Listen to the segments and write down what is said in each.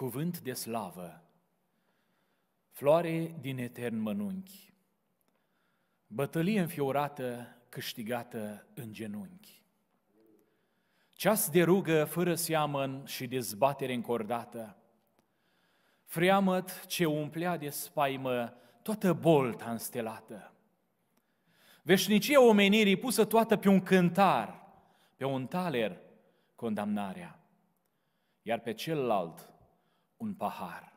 cuvânt de slavă, floare din etern mănunchi, bătălie înfiorată câștigată în genunchi. Ceas de rugă fără seamăn și dezbatere încordată, freamăt ce umplea de spaimă toată bolta înstelată. Veșnicia omenirii pusă toată pe un cântar, pe un taler condamnarea, iar pe celălalt un pahar.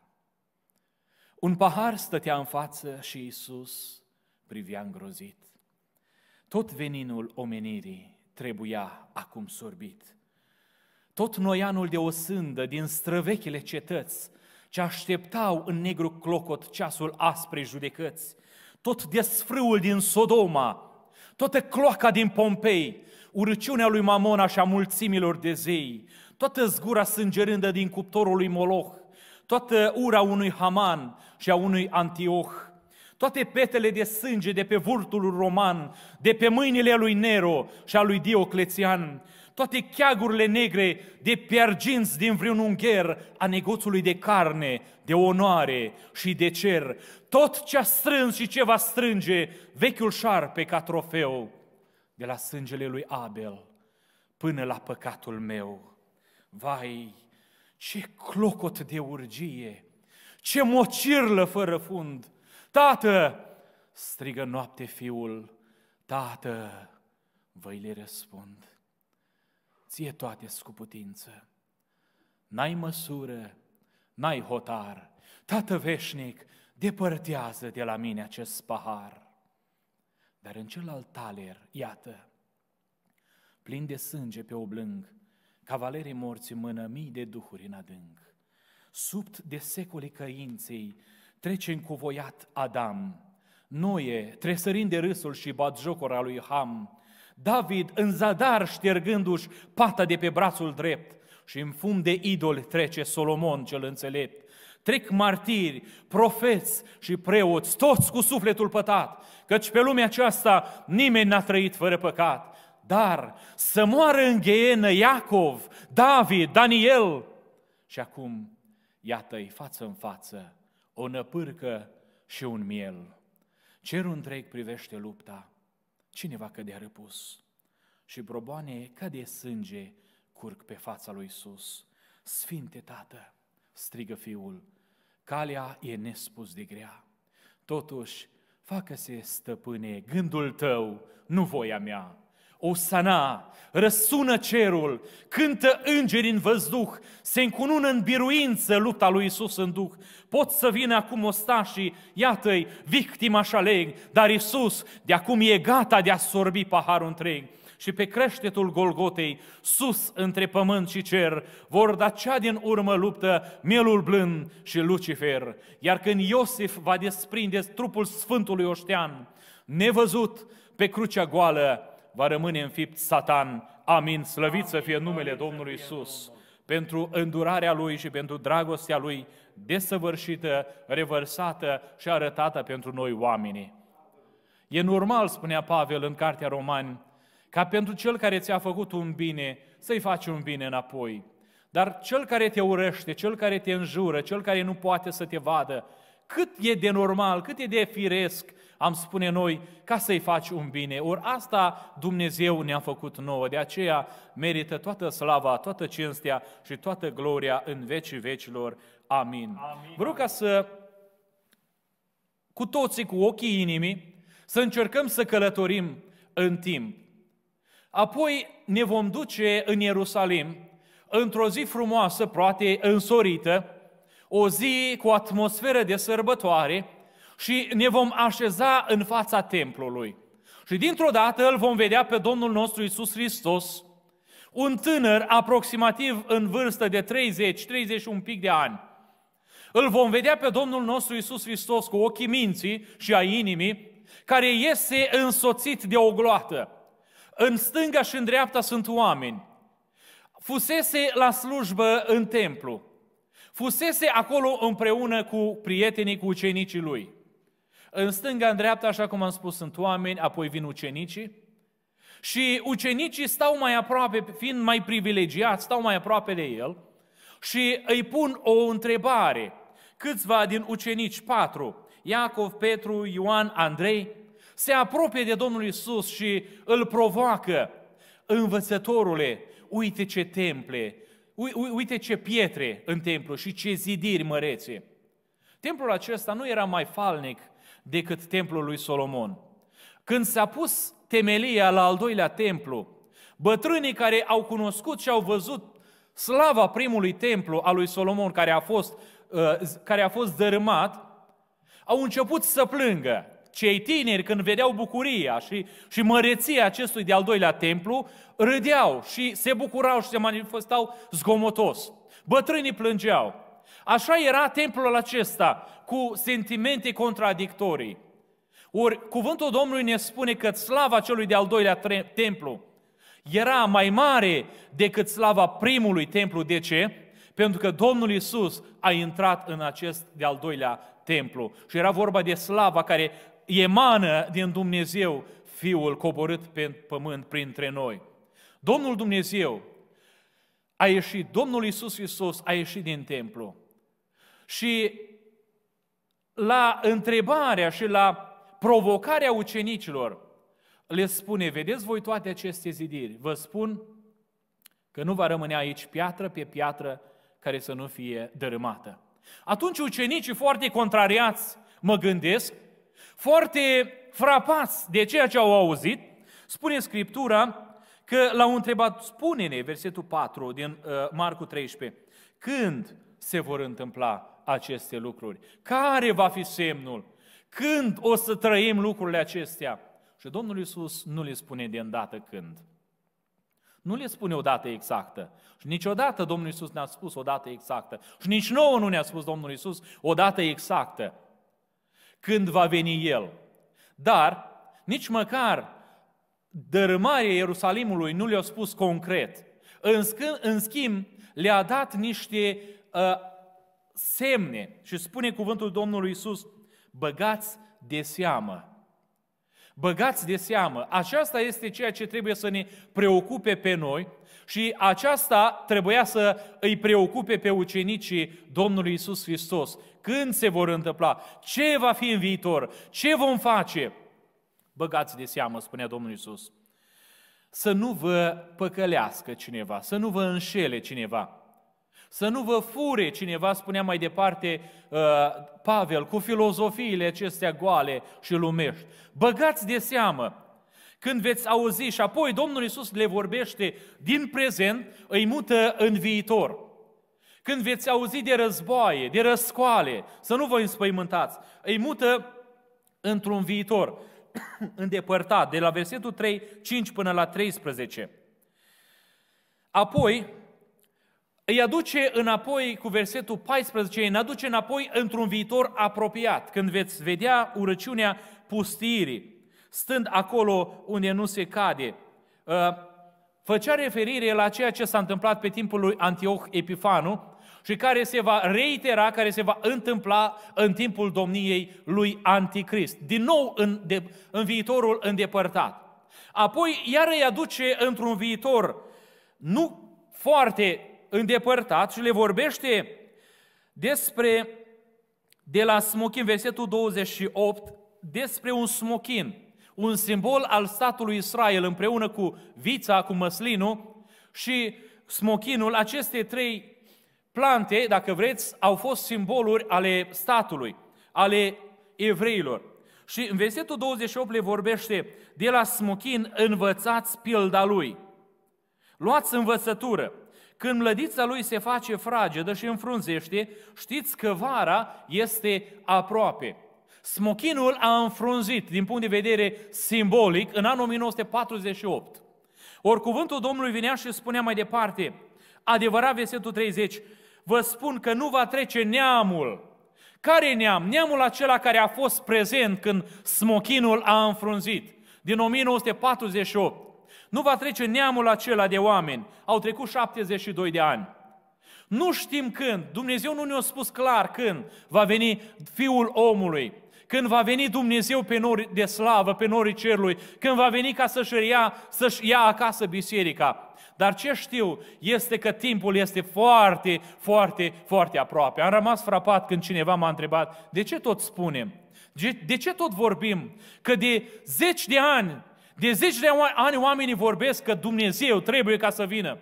Un pahar stătea în față și Isus privea îngrozit. Tot veninul omenirii trebuia acum sorbit. Tot noianul de osândă din străvechile cetăți, ce așteptau în negru clocot ceasul aspre judecăți, tot desfrâul din Sodoma, toată cloaca din Pompei, urăciunea lui Mamona și a mulțimilor de zei, toată zgura sângerândă din cuptorul lui Moloch, toată ura unui Haman și a unui Antioch, toate petele de sânge de pe vurtul roman, de pe mâinile lui Nero și a lui Dioclețian, toate cheagurile negre de pe arginți din vreun ungher a negoțului de carne, de onoare și de cer, tot ce a strâns și ce va strânge vechiul șarpe ca trofeu, de la sângele lui Abel până la păcatul meu. Vai, ce clocot de urgie! Ce mocirlă fără fund! Tată! Strigă noapte fiul, Tată, Voi le răspund. Ție toate scuputință. N-ai măsură, n-ai hotar. Tată veșnic, depărtează de la mine acest pahar. Dar în celălalt taler, iată, plin de sânge pe oblâng, Cavalerii morții mână mii de duhuri în adânc. Subt de secole căinței trece încovoiat Adam. Noie, tresărind de râsul și jocora lui Ham. David, în zadar ștergându-și pata de pe brațul drept și în fum de idol trece Solomon cel înțelept. Trec martiri, profeți și preoți, toți cu sufletul pătat, căci pe lumea aceasta nimeni n-a trăit fără păcat dar să moară în gheenă Iacov, David, Daniel. Și acum, iată-i față în față, o năpârcă și un miel. Cerul întreg privește lupta, cine va cădea răpus? Și broboane ca de sânge curg pe fața lui Iisus. Sfinte Tată, strigă Fiul, calea e nespus de grea. Totuși, facă-se, stăpâne, gândul tău, nu voia mea, Osana, răsună cerul, cântă îngeri în văzduh, se încunună în biruință lupta lui Isus în duh. Pot să vină acum ostașii, iată-i, victima și aleg, dar Isus de acum e gata de a sorbi paharul întreg. Și pe creștetul Golgotei, sus între pământ și cer, vor da cea din urmă luptă mielul blând și Lucifer. Iar când Iosif va desprinde trupul Sfântului Oștean, nevăzut pe crucea goală, va rămâne înfipt Satan. Amin, slăvit să fie numele Domnului Isus pentru îndurarea Lui și pentru dragostea Lui desăvârșită, revărsată și arătată pentru noi oamenii. E normal, spunea Pavel în Cartea Romani, ca pentru cel care ți-a făcut un bine să-i faci un bine înapoi. Dar cel care te urăște, cel care te înjură, cel care nu poate să te vadă, cât e de normal, cât e de firesc, am spune noi, ca să-i faci un bine. Ori asta Dumnezeu ne-a făcut nouă, de aceea merită toată slava, toată cinstea și toată gloria în vecii vecilor. Amin. Amin. Vreau ca să, cu toții, cu ochii inimii, să încercăm să călătorim în timp. Apoi ne vom duce în Ierusalim, într-o zi frumoasă, proate însorită, o zi cu atmosferă de sărbătoare și ne vom așeza în fața templului. Și dintr-o dată îl vom vedea pe Domnul nostru Isus Hristos, un tânăr aproximativ în vârstă de 30, 31 pic de ani. Îl vom vedea pe Domnul nostru Isus Hristos cu ochii minții și a inimii, care iese însoțit de o gloată. În stânga și în dreapta sunt oameni. Fusese la slujbă în templu fusese acolo împreună cu prietenii, cu ucenicii lui. În stânga, în dreapta, așa cum am spus, sunt oameni, apoi vin ucenicii. Și ucenicii stau mai aproape, fiind mai privilegiați, stau mai aproape de el și îi pun o întrebare. Câțiva din ucenici, patru, Iacov, Petru, Ioan, Andrei, se apropie de Domnul Isus și îl provoacă. Învățătorule, uite ce temple, uite ce pietre în templu și ce zidiri mărețe. Templul acesta nu era mai falnic decât templul lui Solomon. Când s-a pus temelia la al doilea templu, bătrânii care au cunoscut și au văzut slava primului templu al lui Solomon care a fost, uh, care a fost dărâmat, au început să plângă cei tineri, când vedeau bucuria și, și măreția acestui de-al doilea templu, râdeau și se bucurau și se manifestau zgomotos. Bătrânii plângeau. Așa era templul acesta, cu sentimente contradictorii. Ori cuvântul Domnului ne spune că slava celui de-al doilea templu era mai mare decât slava primului templu. De ce? Pentru că Domnul Isus a intrat în acest de-al doilea templu. Și era vorba de slava care emană din Dumnezeu Fiul coborât pe pământ printre noi. Domnul Dumnezeu a ieșit, Domnul Iisus Hristos a ieșit din templu. Și la întrebarea și la provocarea ucenicilor le spune, vedeți voi toate aceste zidiri, vă spun că nu va rămâne aici piatră pe piatră care să nu fie dărâmată. Atunci ucenicii foarte contrariați mă gândesc foarte frapați de ceea ce au auzit, spune Scriptura că l-au întrebat, spune-ne, versetul 4 din uh, Marcu 13, când se vor întâmpla aceste lucruri? Care va fi semnul? Când o să trăim lucrurile acestea? Și Domnul Iisus nu le spune de îndată când. Nu le spune o dată exactă. Și niciodată Domnul Iisus ne-a spus o dată exactă. Și nici nouă nu ne-a spus Domnul Iisus o dată exactă când va veni El. Dar nici măcar dărâmarea Ierusalimului nu le-a spus concret. În, în schimb, le-a dat niște uh, semne și spune cuvântul Domnului Isus, băgați de seamă. Băgați de seamă. Aceasta este ceea ce trebuie să ne preocupe pe noi, și aceasta trebuia să îi preocupe pe ucenicii Domnului Isus Hristos. Când se vor întâmpla? Ce va fi în viitor? Ce vom face? Băgați de seamă, spunea Domnul Isus. Să nu vă păcălească cineva, să nu vă înșele cineva. Să nu vă fure cineva, spunea mai departe uh, Pavel, cu filozofiile acestea goale și lumești. Băgați de seamă, când veți auzi și apoi Domnul Iisus le vorbește din prezent, îi mută în viitor. Când veți auzi de războaie, de răscoale, să nu vă înspăimântați, îi mută într-un viitor îndepărtat, de la versetul 3, 5 până la 13. Apoi, îi aduce înapoi cu versetul 14, îi aduce înapoi într-un viitor apropiat, când veți vedea urăciunea pustirii stând acolo unde nu se cade. Ă, făcea referire la ceea ce s-a întâmplat pe timpul lui Antioch Epifanu și care se va reitera, care se va întâmpla în timpul domniei lui Anticrist. Din nou în, de, în viitorul îndepărtat. Apoi iar îi aduce într-un viitor nu foarte îndepărtat și le vorbește despre, de la smochin, versetul 28, despre un smochin un simbol al statului Israel împreună cu vița, cu măslinul și smochinul, aceste trei plante, dacă vreți, au fost simboluri ale statului, ale evreilor. Și în versetul 28 le vorbește, de la smochin învățați pilda lui. Luați învățătură. Când mlădița lui se face fragedă și înfrunzește, știți că vara este aproape. Smochinul a înfrunzit din punct de vedere simbolic în anul 1948. Ori cuvântul Domnului vinea și spunea mai departe, adevărat versetul 30, vă spun că nu va trece neamul. Care neam? Neamul acela care a fost prezent când smochinul a înfrunzit din 1948. Nu va trece neamul acela de oameni. Au trecut 72 de ani. Nu știm când, Dumnezeu nu ne-a spus clar când va veni Fiul omului când va veni Dumnezeu pe nori de slavă, pe norii cerului, când va veni ca să-și ia, să ia acasă biserica. Dar ce știu este că timpul este foarte, foarte, foarte aproape. Am rămas frapat când cineva m-a întrebat, de ce tot spunem? De ce tot vorbim? Că de zeci de ani, de zeci de ani oamenii vorbesc că Dumnezeu trebuie ca să vină.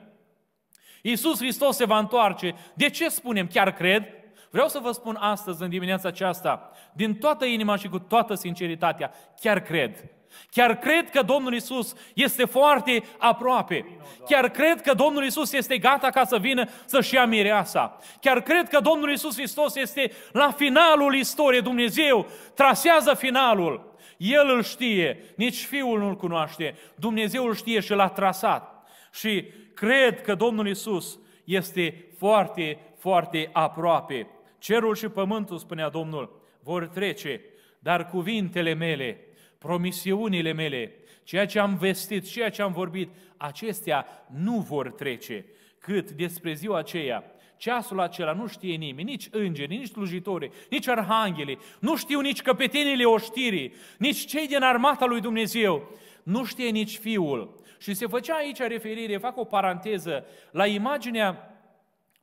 Iisus Hristos se va întoarce. De ce spunem? Chiar cred? Vreau să vă spun astăzi, în dimineața aceasta, din toată inima și cu toată sinceritatea, chiar cred Chiar cred că Domnul Isus este foarte aproape. Chiar cred că Domnul Isus este gata ca să vină să-și ia mireasa. Chiar cred că Domnul Isus Hristos este la finalul istoriei. Dumnezeu trasează finalul. El îl știe, nici Fiul nu-l cunoaște. Dumnezeu îl știe și l-a trasat. Și cred că Domnul Isus este foarte, foarte aproape. Cerul și pământul, spunea Domnul, vor trece, dar cuvintele mele, promisiunile mele, ceea ce am vestit, ceea ce am vorbit, acestea nu vor trece. Cât despre ziua aceea, ceasul acela nu știe nimeni, nici îngeri, nici slujitori, nici arhanghelii, nu știu nici căpetenile oștirii, nici cei din armata lui Dumnezeu, nu știe nici fiul. Și se făcea aici referire, fac o paranteză, la imaginea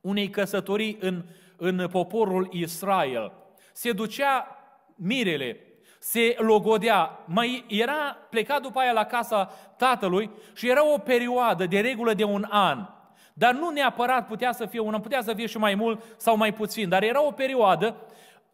unei căsătorii în în poporul Israel. Se ducea mirele, se logodea, mai era plecat după aia la casa tatălui și era o perioadă de regulă de un an. Dar nu neapărat putea să fie un an, putea să fie și mai mult sau mai puțin, dar era o perioadă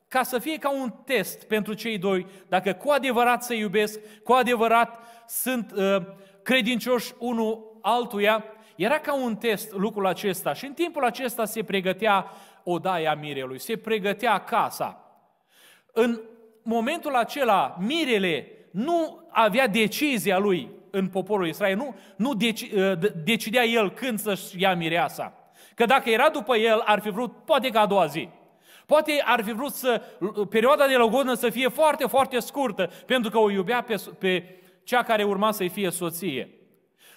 ca să fie ca un test pentru cei doi, dacă cu adevărat se iubesc, cu adevărat sunt uh, credincioși unul altuia, era ca un test lucrul acesta și în timpul acesta se pregătea odaia mirelui, se pregătea casa. În momentul acela, mirele nu avea decizia lui în poporul Israel, nu, nu deci, ă, decidea el când să-și ia mireasa. Că dacă era după el, ar fi vrut, poate ca a doua zi, Poate ar fi vrut să perioada de logodnă să fie foarte, foarte scurtă, pentru că o iubea pe, pe cea care urma să-i fie soție.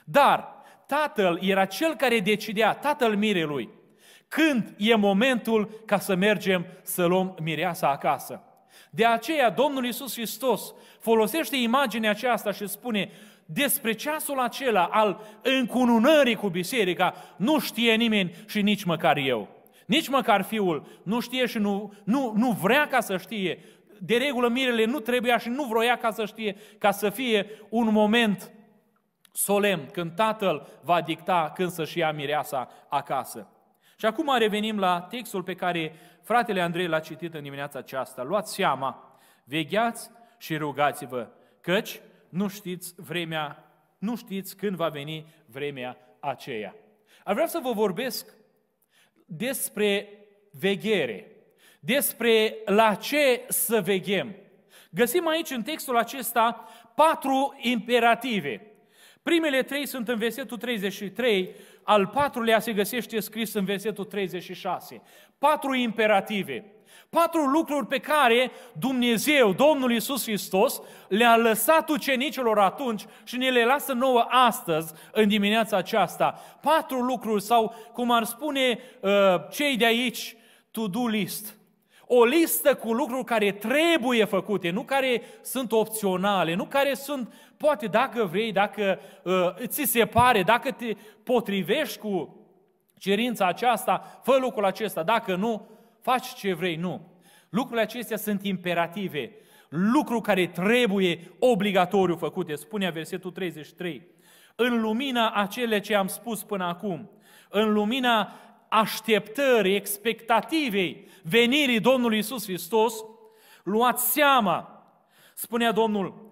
Dar tatăl era cel care decidea, tatăl mirelui, când e momentul ca să mergem să luăm mireasa acasă? De aceea Domnul Iisus Hristos folosește imaginea aceasta și spune despre ceasul acela al încununării cu biserica nu știe nimeni și nici măcar eu. Nici măcar fiul nu știe și nu, nu, nu vrea ca să știe. De regulă mirele nu trebuia și nu vroia ca să știe, ca să fie un moment solemn când tatăl va dicta când să-și ia mireasa acasă. Și acum revenim la textul pe care fratele Andrei l-a citit în dimineața aceasta. Luați seama, vegheați și rugați-vă, căci nu știți vremea, nu știți când va veni vremea aceea. Ar vrea să vă vorbesc despre veghere, despre la ce să veghem. Găsim aici în textul acesta patru imperative. Primele trei sunt în versetul 33 al patrulea se găsește scris în versetul 36. Patru imperative, patru lucruri pe care Dumnezeu, Domnul Isus Hristos, le-a lăsat ucenicilor atunci și ne le lasă nouă astăzi, în dimineața aceasta. Patru lucruri sau, cum ar spune uh, cei de aici, to-do list – o listă cu lucruri care trebuie făcute, nu care sunt opționale, nu care sunt Poate dacă vrei, dacă uh, ți se pare, dacă te potrivești cu cerința aceasta, fă lucrul acesta. Dacă nu, faci ce vrei. Nu. Lucrurile acestea sunt imperative. Lucru care trebuie obligatoriu făcute, spunea versetul 33. În lumina a cele ce am spus până acum, în lumina așteptării, expectativei venirii Domnului Isus Hristos, luați seama, spunea Domnul,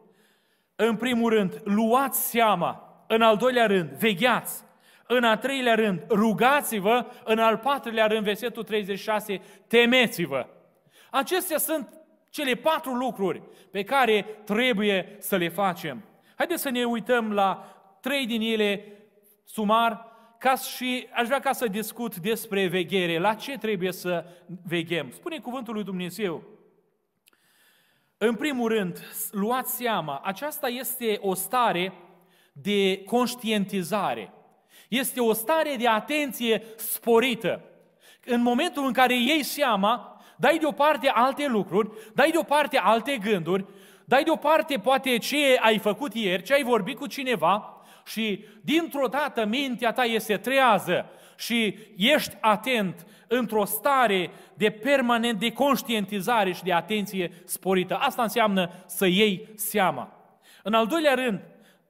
în primul rând, luați seama. În al doilea rând, vegheați. În al treilea rând, rugați-vă. În al patrulea rând, versetul 36, temeți-vă. Acestea sunt cele patru lucruri pe care trebuie să le facem. Haideți să ne uităm la trei din ele sumar ca și aș vrea ca să discut despre veghere. La ce trebuie să veghem? Spune cuvântul lui Dumnezeu în primul rând, luați seama, aceasta este o stare de conștientizare. Este o stare de atenție sporită. În momentul în care iei seama, dai deoparte alte lucruri, dai deoparte alte gânduri, dai deoparte poate ce ai făcut ieri, ce ai vorbit cu cineva și dintr-o dată mintea ta este trează și ești atent într-o stare de permanent, de conștientizare și de atenție sporită. Asta înseamnă să iei seama. În al doilea rând,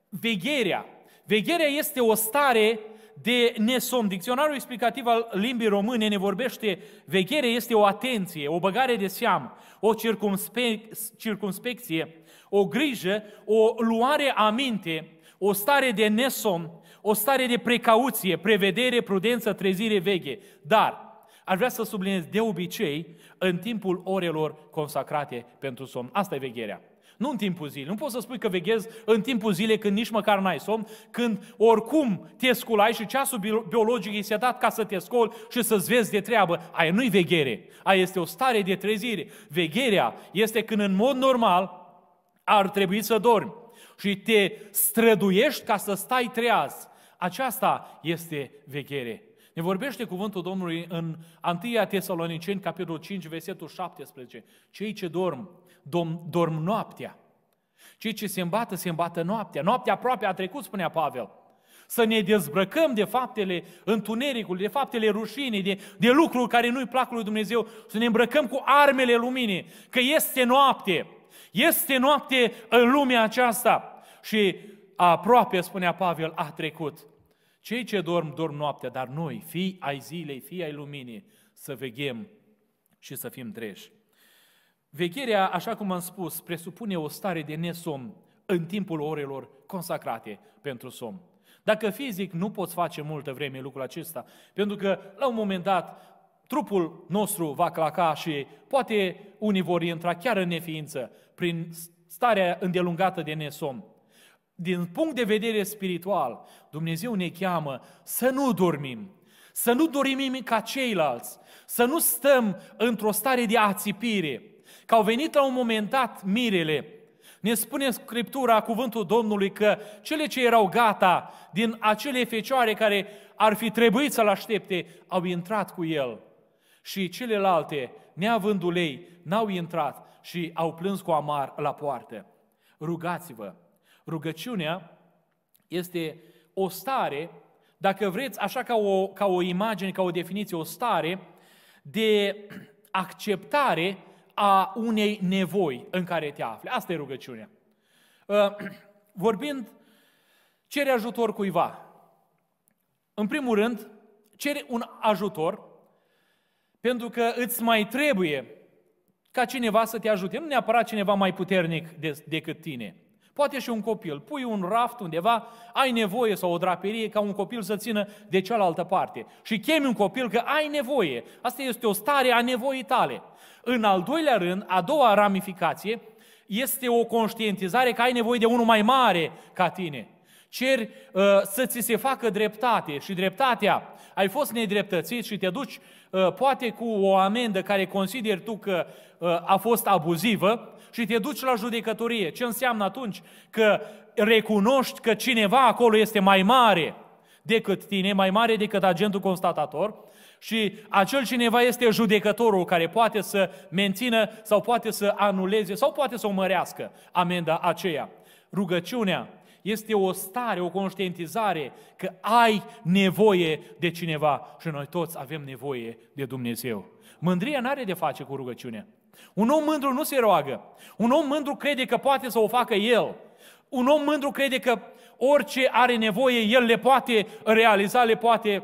vegherea. Vegherea este o stare de nesom. Dicționarul explicativ al limbii române ne vorbește, veghere este o atenție, o băgare de seamă, o circumspe- circumspecție, o grijă, o luare aminte, o stare de nesom, o stare de precauție, prevedere, prudență, trezire, veche. Dar Aș vrea să subliniez de obicei în timpul orelor consacrate pentru somn. Asta e vegherea. Nu în timpul zilei. Nu poți să spui că veghezi în timpul zilei când nici măcar n-ai somn, când oricum te sculai și ceasul biologic este dat ca să te scoli și să-ți vezi de treabă. Aia nu-i veghere. Aia este o stare de trezire. Vegherea este când în mod normal ar trebui să dormi și te străduiești ca să stai treaz. Aceasta este veghere. Ne vorbește cuvântul Domnului în 1 Tesaloniceni, capitolul 5, versetul 17. Cei ce dorm, dom, dorm noaptea. Cei ce se îmbată, se îmbată noaptea. Noaptea aproape a trecut, spunea Pavel. Să ne dezbrăcăm de faptele întunericului, de faptele rușinii, de, de lucruri care nu-i plac lui Dumnezeu, să ne îmbrăcăm cu armele luminii, că este noapte. Este noapte în lumea aceasta. Și aproape, spunea Pavel, a trecut. Cei ce dorm, dorm noaptea, dar noi, fii ai zilei, fii ai luminii, să veghem și să fim treji. Vegherea, așa cum am spus, presupune o stare de nesom în timpul orelor consacrate pentru somn. Dacă fizic nu poți face multă vreme lucrul acesta, pentru că la un moment dat trupul nostru va claca și poate unii vor intra chiar în neființă prin starea îndelungată de nesom. Din punct de vedere spiritual, Dumnezeu ne cheamă să nu dormim, să nu dormim ca ceilalți, să nu stăm într-o stare de ațipire. Că au venit la un moment dat mirele, ne spune Scriptura, cuvântul Domnului, că cele ce erau gata din acele fecioare care ar fi trebuit să-l aștepte, au intrat cu el. Și celelalte, neavând ulei, n-au intrat și au plâns cu amar la poartă. Rugați-vă Rugăciunea este o stare, dacă vreți, așa ca o, ca o imagine, ca o definiție, o stare de acceptare a unei nevoi în care te afli. Asta e rugăciunea. Uh, vorbind, cere ajutor cuiva. În primul rând, cere un ajutor pentru că îți mai trebuie ca cineva să te ajute. Nu neapărat cineva mai puternic decât tine, Poate și un copil. Pui un raft undeva, ai nevoie sau o draperie ca un copil să țină de cealaltă parte. Și chemi un copil că ai nevoie. Asta este o stare a nevoii tale. În al doilea rând, a doua ramificație, este o conștientizare că ai nevoie de unul mai mare ca tine. Ceri uh, să ți se facă dreptate și dreptatea. Ai fost nedreptățit și te duci Uh, poate cu o amendă care consideri tu că uh, a fost abuzivă și te duci la judecătorie. Ce înseamnă atunci? Că recunoști că cineva acolo este mai mare decât tine, mai mare decât agentul constatator și acel cineva este judecătorul care poate să mențină sau poate să anuleze sau poate să o mărească amenda aceea. Rugăciunea este o stare, o conștientizare că ai nevoie de cineva și noi toți avem nevoie de Dumnezeu. Mândria nu are de face cu rugăciunea. Un om mândru nu se roagă. Un om mândru crede că poate să o facă el. Un om mândru crede că orice are nevoie, el le poate realiza, le poate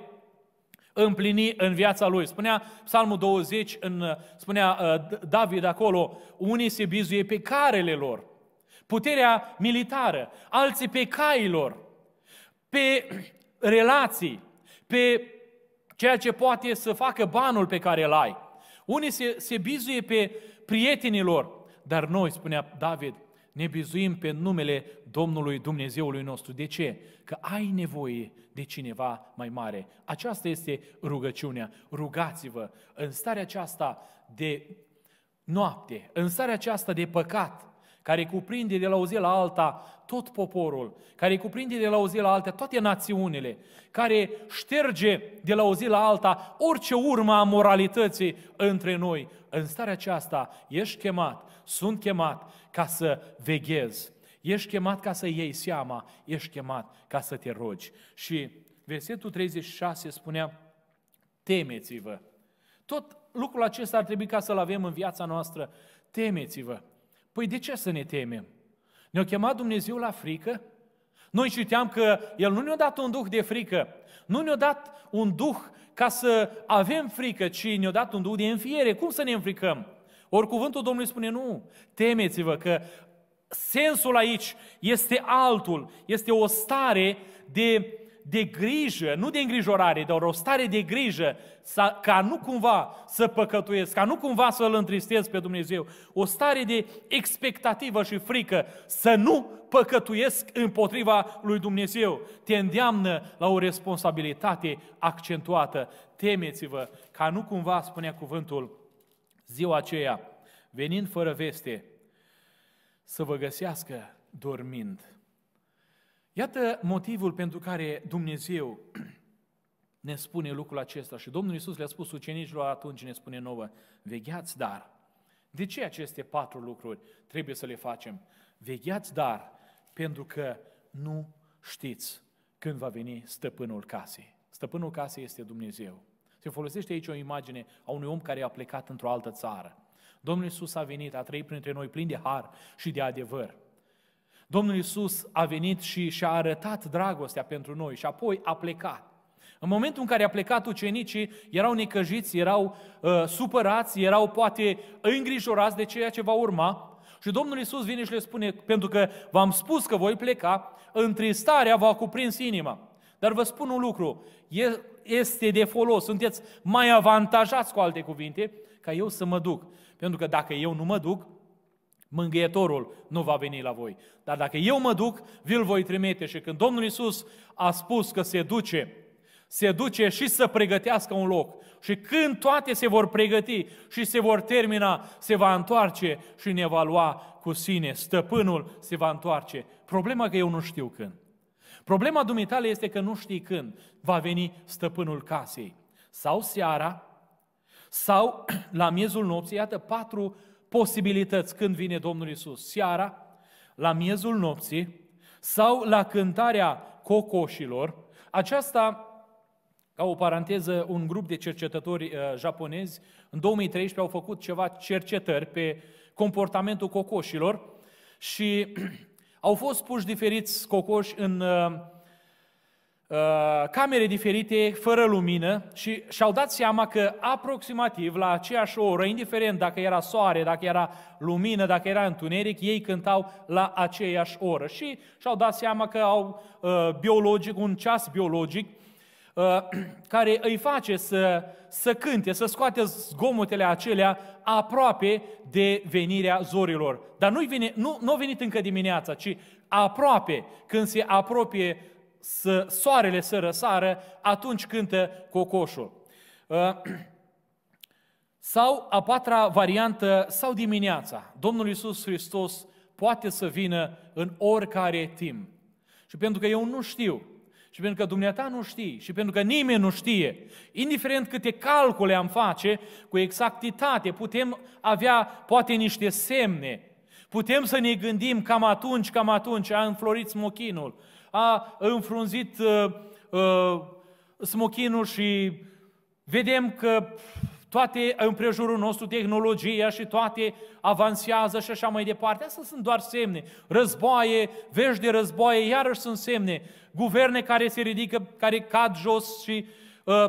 împlini în viața lui. Spunea Psalmul 20, în, spunea uh, David acolo, unii se bizuie pe carele lor puterea militară, alții pe cailor, pe relații, pe ceea ce poate să facă banul pe care îl ai. Unii se, se bizuie pe prietenilor, dar noi, spunea David, ne bizuim pe numele Domnului Dumnezeului nostru. De ce? Că ai nevoie de cineva mai mare. Aceasta este rugăciunea. Rugați-vă în starea aceasta de noapte, în starea aceasta de păcat, care cuprinde de la o zi la alta tot poporul, care cuprinde de la o zi la alta toate națiunile, care șterge de la o zi la alta orice urmă a moralității între noi. În starea aceasta ești chemat, sunt chemat ca să veghezi, ești chemat ca să iei seama, ești chemat ca să te rogi. Și versetul 36 spunea, temeți-vă. Tot lucrul acesta ar trebui ca să-l avem în viața noastră. Temeți-vă. Păi de ce să ne temem? Ne-a chemat Dumnezeu la frică? Noi citeam că El nu ne-a dat un duh de frică, nu ne-a dat un duh ca să avem frică, ci ne-a dat un duh de înfiere. Cum să ne înfricăm? Ori cuvântul Domnului spune nu, temeți-vă că sensul aici este altul, este o stare de de grijă, nu de îngrijorare, dar o stare de grijă, ca nu cumva să păcătuiesc, ca nu cumva să-L întristez pe Dumnezeu, o stare de expectativă și frică, să nu păcătuiesc împotriva lui Dumnezeu, te îndeamnă la o responsabilitate accentuată. Temeți-vă, ca nu cumva, spunea cuvântul, ziua aceea, venind fără veste, să vă găsească dormind. Iată motivul pentru care Dumnezeu ne spune lucrul acesta și Domnul Iisus le-a spus ucenicilor atunci, ne spune nouă, vegheați dar. De ce aceste patru lucruri trebuie să le facem? Vegheați dar, pentru că nu știți când va veni stăpânul casei. Stăpânul casei este Dumnezeu. Se folosește aici o imagine a unui om care a plecat într-o altă țară. Domnul Iisus a venit, a trăit printre noi plin de har și de adevăr. Domnul Isus a venit și și-a arătat dragostea pentru noi și apoi a plecat. În momentul în care a plecat ucenicii, erau necăjiți, erau uh, supărați, erau poate îngrijorați de ceea ce va urma. Și Domnul Isus vine și le spune, pentru că v-am spus că voi pleca, întristarea v-a cuprins inima. Dar vă spun un lucru, este de folos, sunteți mai avantajați cu alte cuvinte, ca eu să mă duc. Pentru că dacă eu nu mă duc, Mângâietorul nu va veni la voi. Dar dacă eu mă duc, vi-l voi trimite. Și când Domnul Isus a spus că se duce, se duce și să pregătească un loc. Și când toate se vor pregăti și se vor termina, se va întoarce și ne va lua cu sine. Stăpânul se va întoarce. Problema că eu nu știu când. Problema dumitale este că nu știi când va veni stăpânul casei. Sau seara, sau la miezul nopții, iată patru posibilități când vine Domnul Isus. Seara, la miezul nopții sau la cântarea cocoșilor. Aceasta, ca o paranteză, un grup de cercetători uh, japonezi în 2013 au făcut ceva cercetări pe comportamentul cocoșilor și au fost puși diferiți cocoși în uh, Uh, camere diferite, fără lumină și și-au dat seama că aproximativ la aceeași oră, indiferent dacă era soare, dacă era lumină, dacă era întuneric, ei cântau la aceeași oră. Și și-au dat seama că au uh, biologic, un ceas biologic, uh, care îi face să, să cânte, să scoate zgomotele acelea aproape de venirea zorilor. Dar nu-i vine, nu, nu a venit încă dimineața, ci aproape, când se apropie să soarele să răsară, atunci cântă cocoșul. Uh, sau a patra variantă, sau dimineața. Domnul Iisus Hristos poate să vină în oricare timp. Și pentru că eu nu știu, și pentru că dumneata nu știi, și pentru că nimeni nu știe, indiferent câte calcule am face, cu exactitate putem avea poate niște semne, putem să ne gândim cam atunci, cam atunci a înflorit smochinul, a înfrunzit uh, uh, smochinul și vedem că toate împrejurul nostru, tehnologia și toate avansează și așa mai departe. Astea sunt doar semne. Războaie, vești de războaie, iarăși sunt semne. Guverne care se ridică, care cad jos și uh,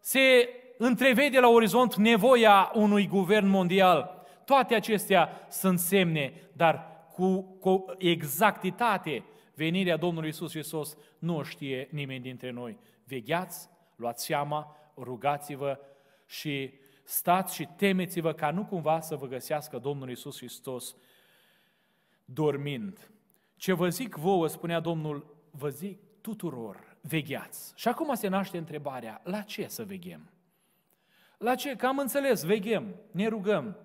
se întrevede la orizont nevoia unui guvern mondial. Toate acestea sunt semne, dar cu, cu exactitate Venirea Domnului Isus Hristos nu o știe nimeni dintre noi. Vegheați, luați seama, rugați-vă și stați și temeți-vă ca nu cumva să vă găsească Domnul Isus Hristos dormind. Ce vă zic vouă, spunea Domnul, vă zic tuturor, vegheați. Și acum se naște întrebarea, la ce să veghem? La ce? Că am înțeles, veghem, ne rugăm,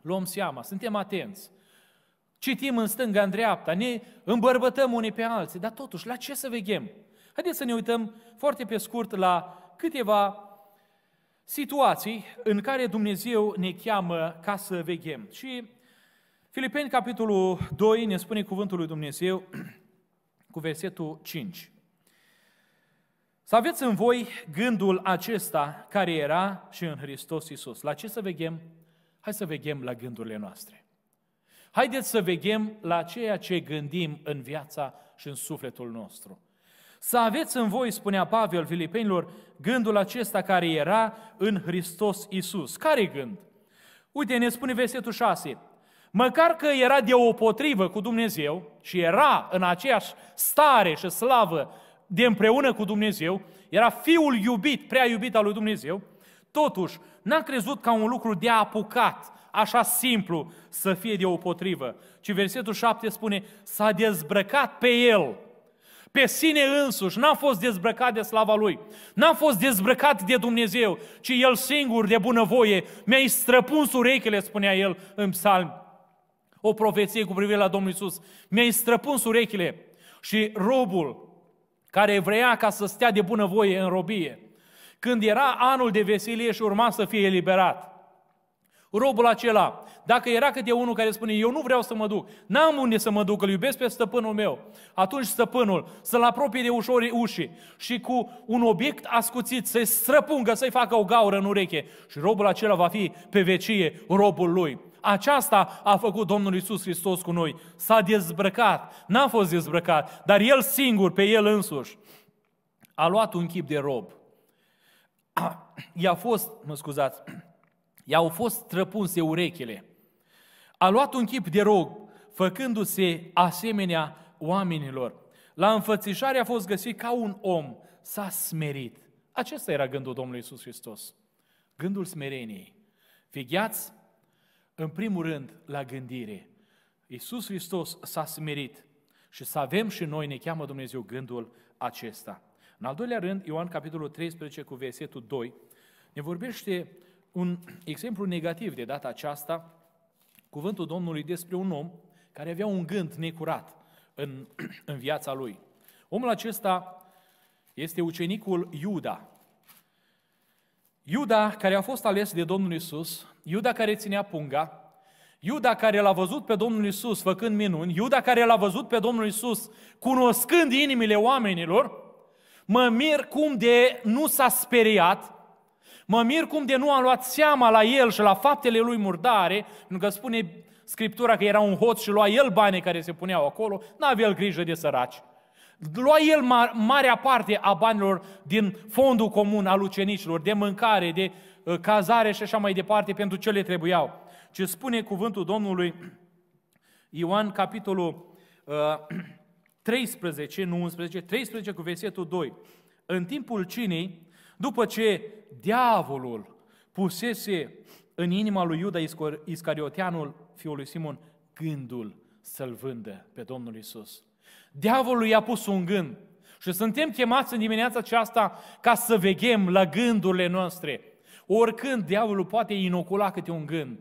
luăm seama, suntem atenți. Citim în stânga, în dreapta, ne îmbărbătăm unii pe alții, dar totuși, la ce să veghem? Haideți să ne uităm foarte pe scurt la câteva situații în care Dumnezeu ne cheamă ca să veghem. Și Filipeni, capitolul 2, ne spune cuvântul lui Dumnezeu cu versetul 5. Să aveți în voi gândul acesta care era și în Hristos Isus. La ce să veghem? Hai să veghem la gândurile noastre. Haideți să veghem la ceea ce gândim în viața și în sufletul nostru. Să aveți în voi, spunea Pavel Filipenilor, gândul acesta care era în Hristos Isus. Care gând? Uite, ne spune versetul 6. Măcar că era de o potrivă cu Dumnezeu și era în aceeași stare și slavă de împreună cu Dumnezeu, era fiul iubit, prea iubit al lui Dumnezeu, totuși n-a crezut ca un lucru de apucat așa simplu să fie de potrivă. ci versetul 7 spune, s-a dezbrăcat pe el, pe sine însuși, n-a fost dezbrăcat de slava lui, n-a fost dezbrăcat de Dumnezeu, ci el singur, de bunăvoie, mi-ai străpuns urechile, spunea el în psalm. O profeție cu privire la Domnul Isus. Mi-ai străpuns urechile și robul care vrea ca să stea de bunăvoie în robie, când era anul de veselie și urma să fie eliberat, robul acela, dacă era câte unul care spune, eu nu vreau să mă duc, n-am unde să mă duc, îl iubesc pe stăpânul meu, atunci stăpânul să-l apropie de ușor ușii și cu un obiect ascuțit să-i străpungă, să-i facă o gaură în ureche și robul acela va fi pe vecie robul lui. Aceasta a făcut Domnul Isus Hristos cu noi. S-a dezbrăcat, n-a fost dezbrăcat, dar El singur, pe El însuși, a luat un chip de rob. I-a fost, mă scuzați, I-au fost străpunse urechile. A luat un chip de rog, făcându-se asemenea oamenilor. La înfățișare a fost găsit ca un om, s-a smerit. Acesta era gândul Domnului Isus Hristos. Gândul smereniei. Vigheați, în primul rând, la gândire. Iisus Hristos s-a smerit și să avem și noi, ne cheamă Dumnezeu gândul acesta. În al doilea rând, Ioan capitolul 13 cu versetul 2, ne vorbește un exemplu negativ de data aceasta, cuvântul Domnului despre un om care avea un gând necurat în, în viața lui. Omul acesta este ucenicul Iuda. Iuda care a fost ales de Domnul Isus, Iuda care ținea punga, Iuda care l-a văzut pe Domnul Isus făcând minuni, Iuda care l-a văzut pe Domnul Isus cunoscând inimile oamenilor, mă mir cum de nu s-a speriat, Mă mir cum de nu am luat seama la el și la faptele lui murdare, pentru că spune Scriptura că era un hoț și lua el banii care se puneau acolo, Nu avea el grijă de săraci. Lua el mar, marea parte a banilor din fondul comun al ucenicilor, de mâncare, de uh, cazare și așa mai departe, pentru ce le trebuiau. Ce spune cuvântul Domnului Ioan, capitolul uh, 13, nu 11, 13 cu versetul 2. În timpul cinei, după ce diavolul pusese în inima lui Iuda Iscarioteanul, fiul lui Simon, gândul să-l vândă pe Domnul Isus. Diavolul i-a pus un gând și suntem chemați în dimineața aceasta ca să veghem la gândurile noastre. Oricând diavolul poate inocula câte un gând,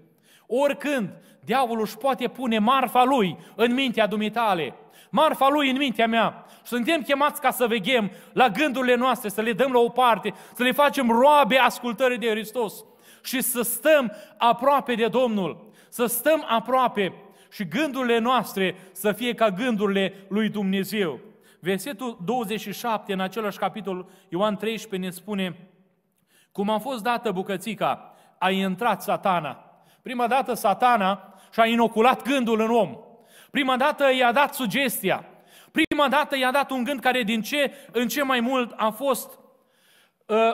oricând diavolul își poate pune marfa lui în mintea dumitale, marfa lui în mintea mea. Suntem chemați ca să veghem la gândurile noastre, să le dăm la o parte, să le facem roabe ascultării de Hristos și să stăm aproape de Domnul, să stăm aproape și gândurile noastre să fie ca gândurile lui Dumnezeu. Versetul 27 în același capitol Ioan 13 ne spune cum a fost dată bucățica, a intrat satana. Prima dată satana și-a inoculat gândul în om. Prima dată i-a dat sugestia. Prima dată i-a dat un gând care din ce în ce mai mult a fost, uh,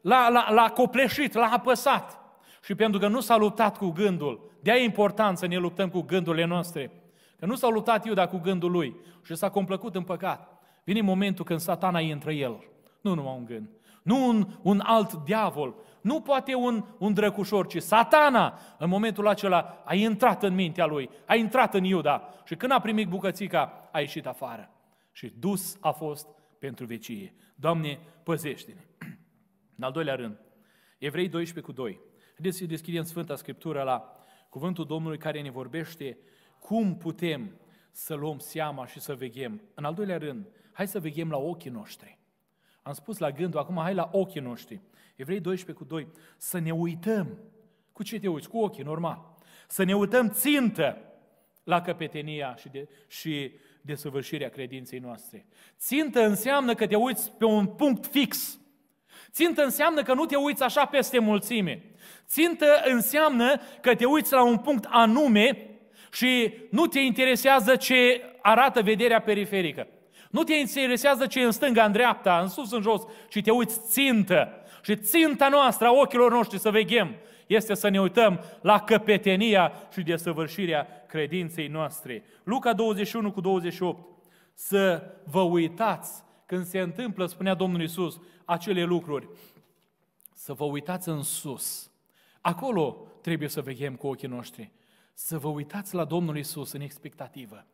l-a, l-a, l-a copleșit, l-a apăsat. Și pentru că nu s-a luptat cu gândul, de aia e important să ne luptăm cu gândurile noastre. Că nu s-a luptat Iuda cu gândul lui și s-a complăcut în păcat. Vine momentul când satana intră el. Nu numai un gând. Nu un, un alt diavol, nu poate un, un drăcușor, ci satana în momentul acela a intrat în mintea lui, a intrat în Iuda și când a primit bucățica, a ieșit afară. Și dus a fost pentru vecie. Doamne, păzește-ne! În al doilea rând, Evrei 12 cu 2. Haideți să deschidem Sfânta Scriptură la cuvântul Domnului care ne vorbește cum putem să luăm seama și să veghem. În al doilea rând, hai să veghem la ochii noștri. Am spus la gândul, acum hai la ochii noștri. Evrei 12 cu 2, să ne uităm. Cu ce te uiți? Cu ochii, normal. Să ne uităm țintă la căpetenia și, de, și desăvârșirea credinței noastre. Țintă înseamnă că te uiți pe un punct fix. Țintă înseamnă că nu te uiți așa peste mulțime. Țintă înseamnă că te uiți la un punct anume și nu te interesează ce arată vederea periferică. Nu te interesează ce e în stânga, în dreapta, în sus, în jos, ci te uiți țintă și ținta noastră a ochilor noștri să veghem este să ne uităm la căpetenia și desăvârșirea credinței noastre. Luca 21 cu 28. Să vă uitați când se întâmplă, spunea Domnul Isus, acele lucruri. Să vă uitați în sus. Acolo trebuie să veghem cu ochii noștri. Să vă uitați la Domnul Isus în expectativă,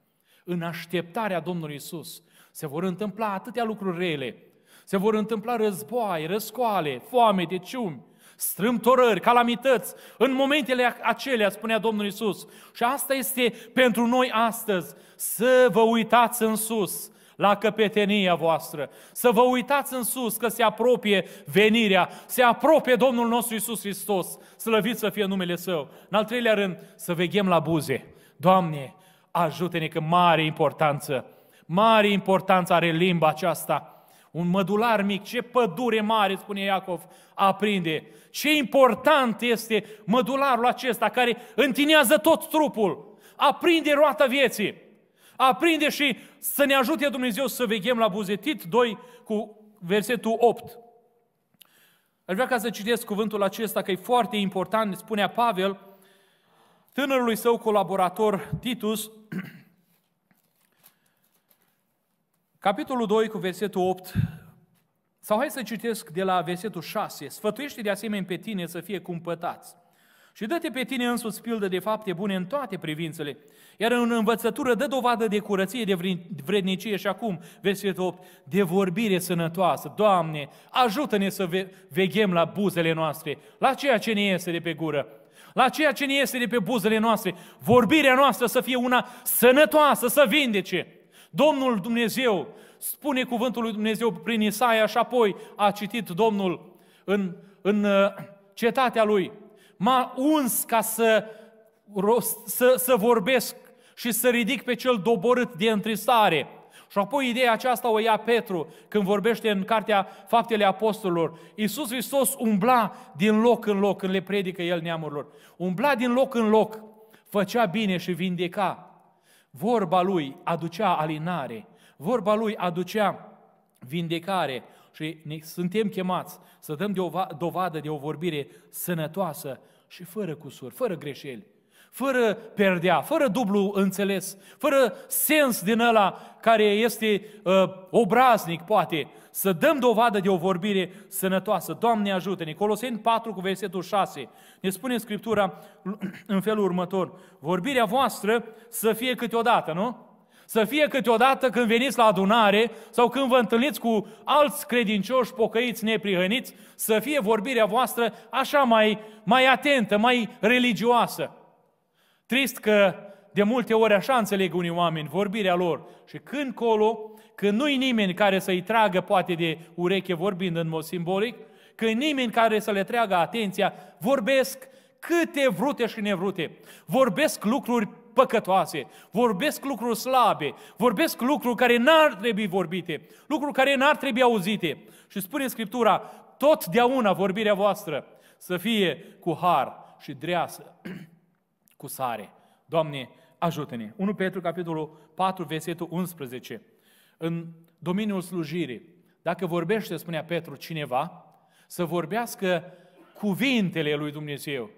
în așteptarea Domnului Isus. Se vor întâmpla atâtea lucruri rele, se vor întâmpla războaie, răscoale, foame, ciumi, strâmtorări, calamități, în momentele acelea, spunea Domnul Isus. Și asta este pentru noi astăzi, să vă uitați în sus, la căpetenia voastră, să vă uitați în sus că se apropie venirea, se apropie Domnul nostru Isus Hristos, slăvit să fie numele Său. În al treilea rând, să veghem la buze. Doamne, ajută-ne că mare importanță, mare importanță are limba aceasta, un mădular mic, ce pădure mare, spune Iacov, aprinde. Ce important este mădularul acesta care întinează tot trupul, aprinde roata vieții, aprinde și să ne ajute Dumnezeu să veghem la buzetit 2 cu versetul 8. Aș vrea ca să citesc cuvântul acesta, că e foarte important, spunea Pavel, tânărului său colaborator Titus, Capitolul 2 cu versetul 8, sau hai să citesc de la versetul 6. Sfătuiește de asemenea pe tine să fie cumpătați. Și dă-te pe tine însuți pildă de fapte bune în toate privințele. Iar în învățătură dă dovadă de curăție, de vrednicie și acum, versetul 8, de vorbire sănătoasă. Doamne, ajută-ne să ve- veghem la buzele noastre, la ceea ce ne iese de pe gură, la ceea ce ne iese de pe buzele noastre. Vorbirea noastră să fie una sănătoasă, să vindece. Domnul Dumnezeu spune cuvântul lui Dumnezeu prin Isaia și apoi a citit Domnul în, în uh, cetatea lui. M-a uns ca să, să, să vorbesc și să ridic pe cel doborât de întristare. Și apoi ideea aceasta o ia Petru când vorbește în cartea Faptele Apostolilor. Iisus Hristos umbla din loc în loc când le predică El neamurilor. Umbla din loc în loc, făcea bine și vindeca. Vorba lui aducea alinare, vorba lui aducea vindecare și ne suntem chemați să dăm de o dovadă de o vorbire sănătoasă și fără cusuri, fără greșeli fără perdea, fără dublu înțeles, fără sens din ăla care este uh, obraznic, poate, să dăm dovadă de o vorbire sănătoasă. Doamne ajută-ne! Coloseni 4 cu versetul 6 ne spune Scriptura în felul următor. Vorbirea voastră să fie câteodată, nu? Să fie câteodată când veniți la adunare sau când vă întâlniți cu alți credincioși pocăiți neprihăniți, să fie vorbirea voastră așa mai, mai atentă, mai religioasă. Trist că de multe ori așa înțeleg unii oameni vorbirea lor și când colo, când nu-i nimeni care să-i tragă poate de ureche vorbind în mod simbolic, când nimeni care să le treagă atenția, vorbesc câte vrute și nevrute, vorbesc lucruri păcătoase, vorbesc lucruri slabe, vorbesc lucruri care n-ar trebui vorbite, lucruri care n-ar trebui auzite. Și spune Scriptura, totdeauna vorbirea voastră să fie cu har și dreasă. cu sare. Doamne, ajută-ne! 1 Petru, capitolul 4, versetul 11. În domeniul slujirii, dacă vorbește, spunea Petru, cineva, să vorbească cuvintele lui Dumnezeu.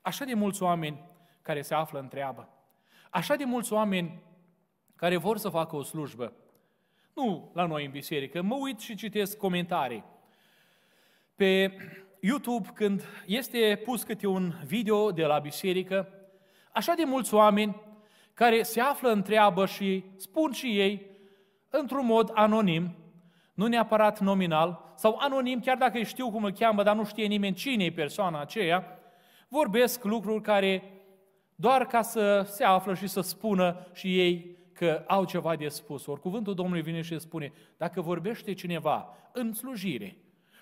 Așa de mulți oameni care se află în treabă. Așa de mulți oameni care vor să facă o slujbă. Nu la noi în biserică, mă uit și citesc comentarii. Pe YouTube, când este pus câte un video de la biserică, așa de mulți oameni care se află în treabă și spun și ei, într-un mod anonim, nu neapărat nominal, sau anonim, chiar dacă știu cum îl cheamă, dar nu știe nimeni cine e persoana aceea, vorbesc lucruri care doar ca să se află și să spună și ei că au ceva de spus. Ori cuvântul Domnului vine și spune, dacă vorbește cineva în slujire,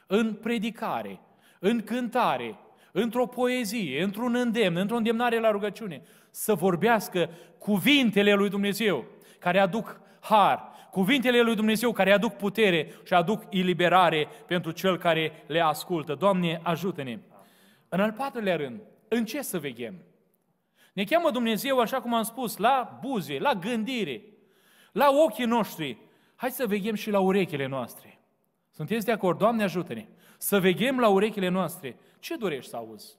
în predicare, în cântare, într-o poezie, într-un îndemn, într-o îndemnare la rugăciune, să vorbească cuvintele lui Dumnezeu care aduc har, cuvintele lui Dumnezeu care aduc putere și aduc eliberare pentru cel care le ascultă. Doamne, ajută-ne! În al patrulea rând, în ce să veghem? Ne cheamă Dumnezeu, așa cum am spus, la buze, la gândire, la ochii noștri. Hai să veghem și la urechile noastre. Sunteți de acord? Doamne ajută-ne! Să veghem la urechile noastre. Ce dorești să auzi?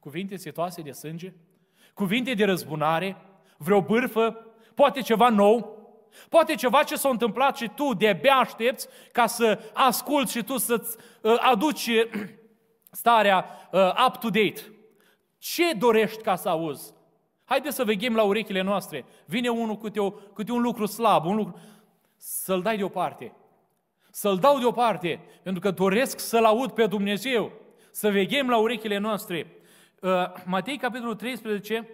Cuvinte sitoase de sânge? Cuvinte de răzbunare? Vreo bârfă? Poate ceva nou? Poate ceva ce s-a întâmplat și tu de-abia aștepți ca să asculți și tu să-ți uh, aduci uh, starea uh, up-to-date. Ce dorești ca să auzi? Haideți să veghem la urechile noastre. Vine unul câte, o, câte un lucru slab, un lucru... Să-l dai deoparte să-l dau deoparte, pentru că doresc să-l aud pe Dumnezeu, să veghem la urechile noastre. Uh, Matei, capitolul 13,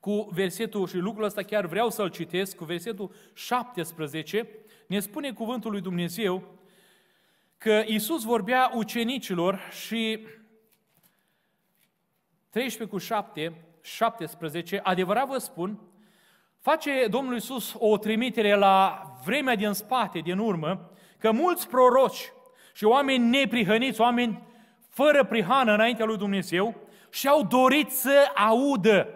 cu versetul, și lucrul ăsta chiar vreau să-l citesc, cu versetul 17, ne spune cuvântul lui Dumnezeu că Iisus vorbea ucenicilor și 13 cu 7, 17, adevărat vă spun face Domnul Iisus o trimitere la vremea din spate, din urmă, că mulți proroci și oameni neprihăniți, oameni fără prihană înaintea lui Dumnezeu, și-au dorit să audă.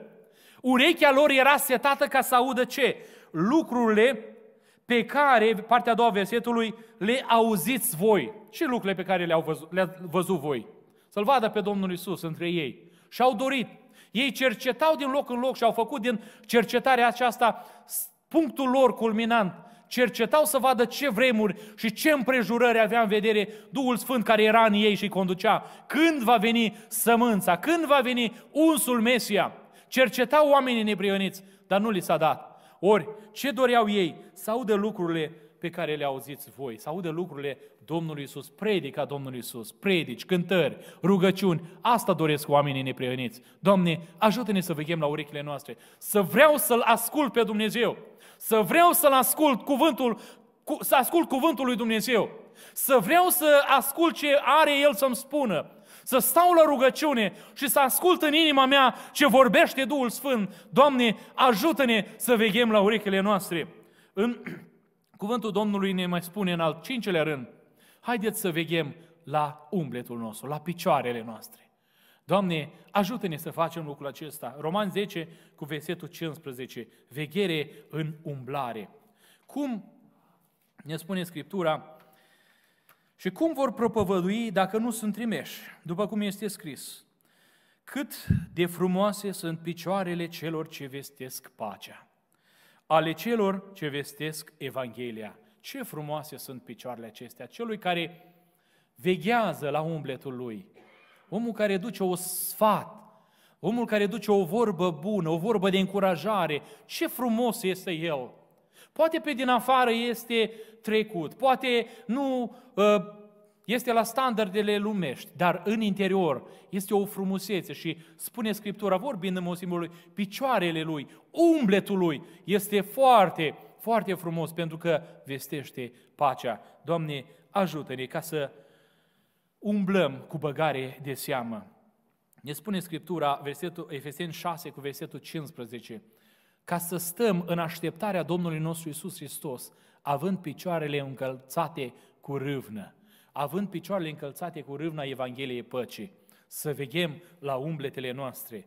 Urechea lor era setată ca să audă ce? Lucrurile pe care, partea a doua versetului, le auziți voi. Ce lucrurile pe care le-au văzut, le văzut voi? Să-L vadă pe Domnul Isus între ei. Și-au dorit. Ei cercetau din loc în loc și au făcut din cercetarea aceasta punctul lor culminant. Cercetau să vadă ce vremuri și ce împrejurări avea în vedere Duhul Sfânt care era în ei și îi conducea. Când va veni sămânța? Când va veni unsul Mesia? Cercetau oamenii nebrioniți, dar nu li s-a dat. Ori, ce doreau ei? Să audă lucrurile pe care le auziți voi, să audă lucrurile Domnului Iisus, predica Domnului Iisus, predici, cântări, rugăciuni. Asta doresc oamenii neprihăniți. Doamne, ajută-ne să veghem la urechile noastre, să vreau să-L ascult pe Dumnezeu, să vreau să-L ascult cuvântul, cu, să ascult cuvântul lui Dumnezeu, să vreau să ascult ce are El să-mi spună, să stau la rugăciune și să ascult în inima mea ce vorbește Duhul Sfânt. Doamne, ajută-ne să veghem la urechile noastre. În Cuvântul Domnului ne mai spune în al cincilea rând, haideți să veghem la umbletul nostru, la picioarele noastre. Doamne, ajută-ne să facem lucrul acesta. Roman 10 cu versetul 15, veghere în umblare. Cum ne spune Scriptura, și cum vor propovădui dacă nu sunt trimeși, după cum este scris? Cât de frumoase sunt picioarele celor ce vestesc pacea ale celor ce vestesc Evanghelia. Ce frumoase sunt picioarele acestea, celui care veghează la umbletul lui, omul care duce o sfat, omul care duce o vorbă bună, o vorbă de încurajare, ce frumos este el! Poate pe din afară este trecut, poate nu uh, este la standardele lumești, dar în interior este o frumusețe și spune Scriptura, vorbind în lui, picioarele lui, umbletul lui este foarte, foarte frumos pentru că vestește pacea. Doamne, ajută-ne ca să umblăm cu băgare de seamă. Ne spune Scriptura, versetul, Efeseni 6 cu versetul 15, ca să stăm în așteptarea Domnului nostru Isus Hristos, având picioarele încălțate cu râvnă având picioarele încălțate cu râvna Evangheliei păcii, să veghem la umbletele noastre,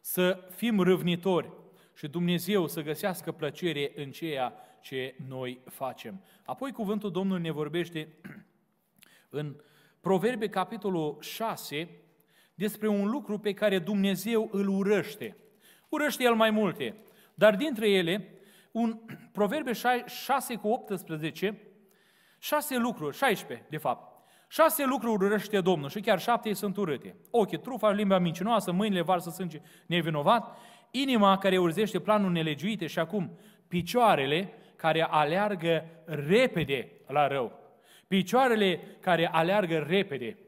să fim râvnitori și Dumnezeu să găsească plăcere în ceea ce noi facem. Apoi cuvântul Domnului ne vorbește în Proverbe capitolul 6 despre un lucru pe care Dumnezeu îl urăște. Urăște el mai multe, dar dintre ele, un Proverbe 6 cu 18 Șase lucruri, 16 de fapt, Șase lucruri urăște Domnul și chiar șapte ei sunt urâte. Ochii, trufa, limba mincinoasă, mâinile varsă sânge nevinovat, inima care urzește planul nelegiuite și acum picioarele care aleargă repede la rău. Picioarele care aleargă repede.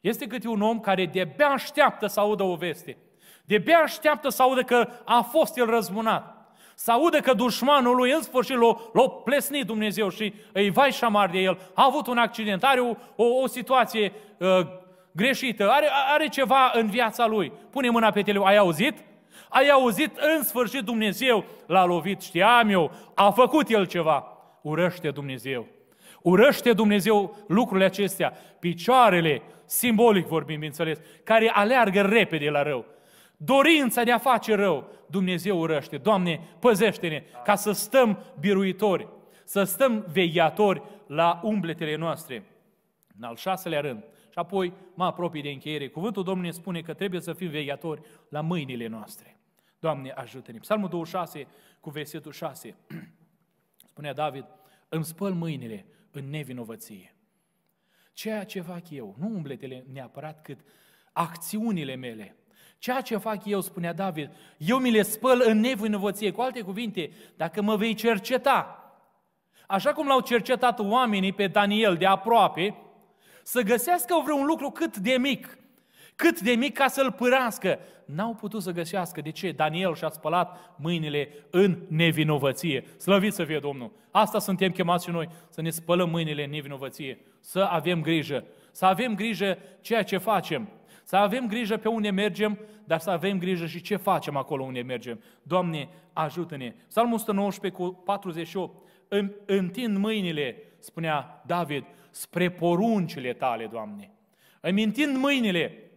Este câte un om care de-abia așteaptă să audă o veste. De-abia așteaptă să audă că a fost el răzbunat să audă că dușmanul lui în sfârșit l-a, l-a plesnit Dumnezeu și îi vai șamar de el, a avut un accident, are o, o, o situație uh, greșită, are, are ceva în viața lui. Pune mâna pe tine, ai auzit? Ai auzit în sfârșit Dumnezeu l-a lovit, știam eu, a făcut el ceva. Urăște Dumnezeu. Urăște Dumnezeu lucrurile acestea, picioarele, simbolic vorbim, bineînțeles, care aleargă repede la rău dorința de a face rău, Dumnezeu urăște. Doamne, păzește-ne ca să stăm biruitori, să stăm vegheatori la umbletele noastre. În al șaselea rând, și apoi mă apropii de încheiere, cuvântul Domnului spune că trebuie să fim vegheatori la mâinile noastre. Doamne, ajută-ne! Psalmul 26 cu versetul 6 spunea David, îmi spăl mâinile în nevinovăție. Ceea ce fac eu, nu umbletele neapărat, cât acțiunile mele, Ceea ce fac eu, spunea David, eu mi le spăl în nevinovăție. Cu alte cuvinte, dacă mă vei cerceta, așa cum l-au cercetat oamenii pe Daniel de aproape, să găsească vreun lucru cât de mic, cât de mic ca să-l pârască. N-au putut să găsească. De ce? Daniel și-a spălat mâinile în nevinovăție. Slăvit să fie Domnul! Asta suntem chemați și noi, să ne spălăm mâinile în nevinovăție, să avem grijă, să avem grijă ceea ce facem. Să avem grijă pe unde mergem, dar să avem grijă și ce facem acolo unde mergem. Doamne, ajută-ne! Psalmul 119 cu 48. Întind mâinile, spunea David, spre poruncile tale, Doamne. Îmi întind mâinile,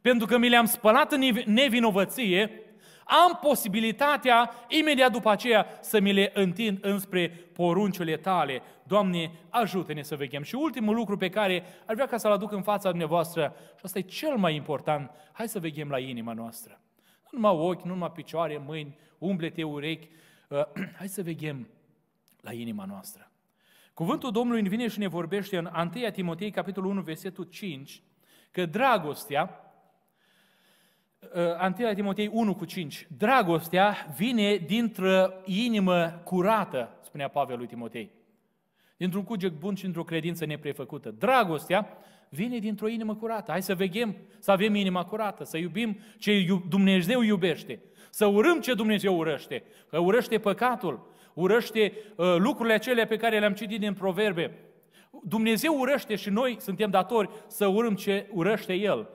pentru că mi le-am spălat în nevinovăție, am posibilitatea imediat după aceea să mi le întind înspre porunciile tale. Doamne, ajută-ne să vechem. Și ultimul lucru pe care ar vrea ca să-l aduc în fața dumneavoastră, și asta e cel mai important, hai să vechem la inima noastră. Nu numai ochi, nu numai picioare, mâini, umblete, urechi, uh, hai să vechem la inima noastră. Cuvântul Domnului vine și ne vorbește în 1 Timotei, capitolul 1, versetul 5, că dragostea Antia uh, Timotei 1 cu 5. Dragostea vine dintr-o inimă curată, spunea Pavel lui Timotei. Dintr-un cuget bun și dintr-o credință neprefăcută. Dragostea vine dintr-o inimă curată. Hai să vegem, să avem inima curată, să iubim ce Dumnezeu iubește, să urâm ce Dumnezeu urăște, că urăște păcatul, urăște uh, lucrurile acelea pe care le-am citit din proverbe. Dumnezeu urăște și noi suntem datori să urâm ce urăște El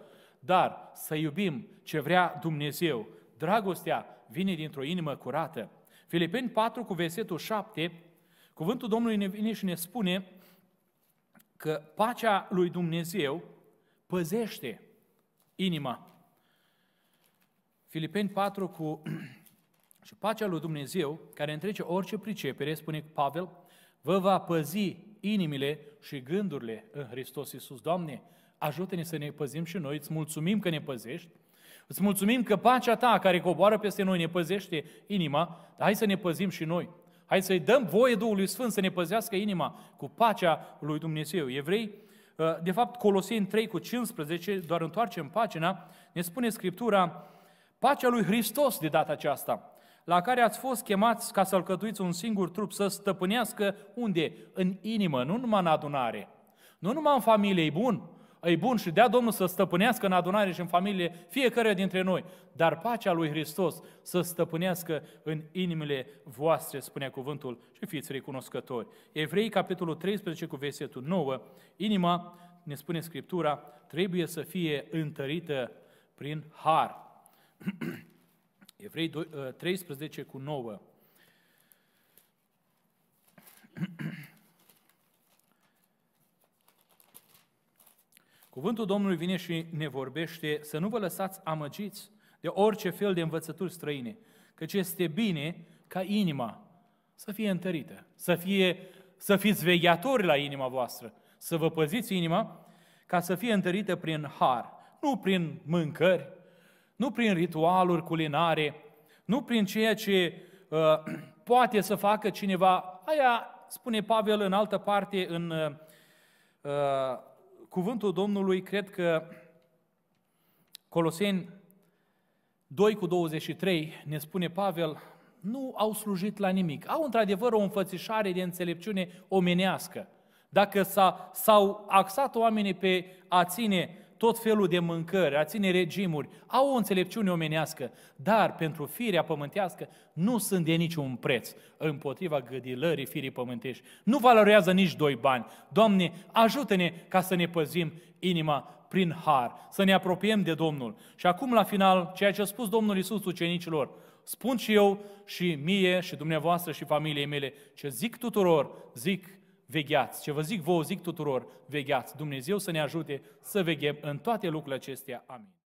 dar să iubim ce vrea Dumnezeu. Dragostea vine dintr-o inimă curată. Filipeni 4 cu versetul 7, cuvântul Domnului ne vine și ne spune că pacea lui Dumnezeu păzește inima. Filipeni 4 cu și pacea lui Dumnezeu, care întrece orice pricepere, spune Pavel, vă va păzi inimile și gândurile în Hristos Iisus. Doamne, Ajută-ne să ne păzim și noi, îți mulțumim că ne păzești, îți mulțumim că pacea ta care coboară peste noi ne păzește inima, dar hai să ne păzim și noi. Hai să-i dăm voie Duhului Sfânt să ne păzească inima cu pacea lui Dumnezeu. Evrei, ă, de fapt, Coloseni 3 cu 15, doar întoarcem pagina, ne spune Scriptura, pacea lui Hristos de data aceasta, la care ați fost chemați ca să alcătuiți un singur trup, să stăpânească unde? În inimă, nu numai în adunare, nu numai în familie, e bun, îi bun și dea Domnul să stăpânească în adunare și în familie fiecare dintre noi, dar pacea lui Hristos să stăpânească în inimile voastre, spune cuvântul, și fiți recunoscători. Evrei, capitolul 13, cu versetul 9, inima, ne spune Scriptura, trebuie să fie întărită prin har. Evrei 13 ă, cu 9. Cuvântul Domnului vine și ne vorbește să nu vă lăsați amăgiți de orice fel de învățături străine, căci este bine ca inima să fie întărită, să, fie, să fiți vegheatori la inima voastră, să vă păziți inima ca să fie întărită prin har, nu prin mâncări, nu prin ritualuri culinare, nu prin ceea ce uh, poate să facă cineva. Aia spune Pavel în altă parte, în uh, uh cuvântul Domnului, cred că Coloseni 2 cu 23 ne spune Pavel, nu au slujit la nimic. Au într-adevăr o înfățișare de înțelepciune omenească. Dacă s-au axat oamenii pe a ține tot felul de mâncări, a ține regimuri, au o înțelepciune omenească, dar pentru firea pământească nu sunt de niciun preț împotriva gădilării firii pământești. Nu valorează nici doi bani. Doamne, ajută-ne ca să ne păzim inima prin har, să ne apropiem de Domnul. Și acum, la final, ceea ce a spus Domnul Iisus ucenicilor, spun și eu și mie și dumneavoastră și familiei mele, ce zic tuturor, zic vegheați. Ce vă zic, vă zic tuturor, vegheați. Dumnezeu să ne ajute să veghem în toate lucrurile acestea. Amin.